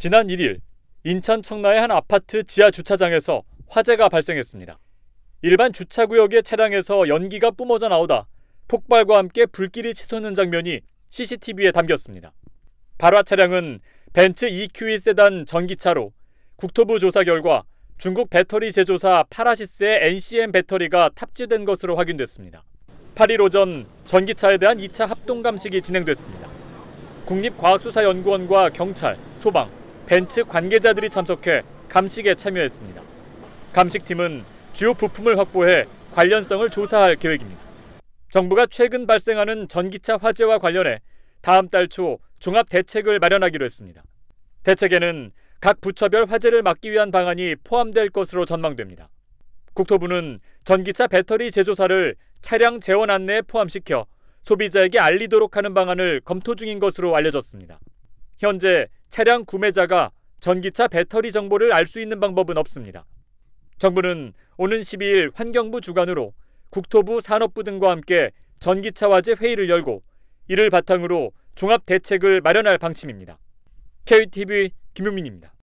지난 1일 인천 청라의 한 아파트 지하 주차장에서 화재가 발생했습니다. 일반 주차구역의 차량에서 연기가 뿜어져 나오다 폭발과 함께 불길이 치솟는 장면이 CCTV에 담겼습니다. 발화 차량은 벤츠 EQE e 세단 전기차로 국토부 조사 결과 중국 배터리 제조사 파라시스의 NCM 배터리가 탑재된 것으로 확인됐습니다. 8일 오전 전기차에 대한 2차 합동 감식이 진행됐습니다. 국립과학수사연구원과 경찰, 소방, 벤츠 관계자들이 참석해 감식에 참여했습니다. 감식팀은 주요 부품을 확보해 관련성을 조사할 계획입니다. 정부가 최근 발생하는 전기차 화재와 관련해 다음 달 초 종합 대책을 마련하기로 했습니다. 대책에는 각 부처별 화재를 막기 위한 방안이 포함될 것으로 전망됩니다. 국토부는 전기차 배터리 제조사를 차량 재원 안내에 포함시켜 소비자에게 알리도록 하는 방안을 검토 중인 것으로 알려졌습니다. 현재 차량 구매자가 전기차 배터리 정보를 알 수 있는 방법은 없습니다. 정부는 오는 12일 환경부 주관으로 국토부 산업부 등과 함께 전기차화재 회의를 열고 이를 바탕으로 종합 대책을 마련할 방침입니다. KTV 김용민입니다.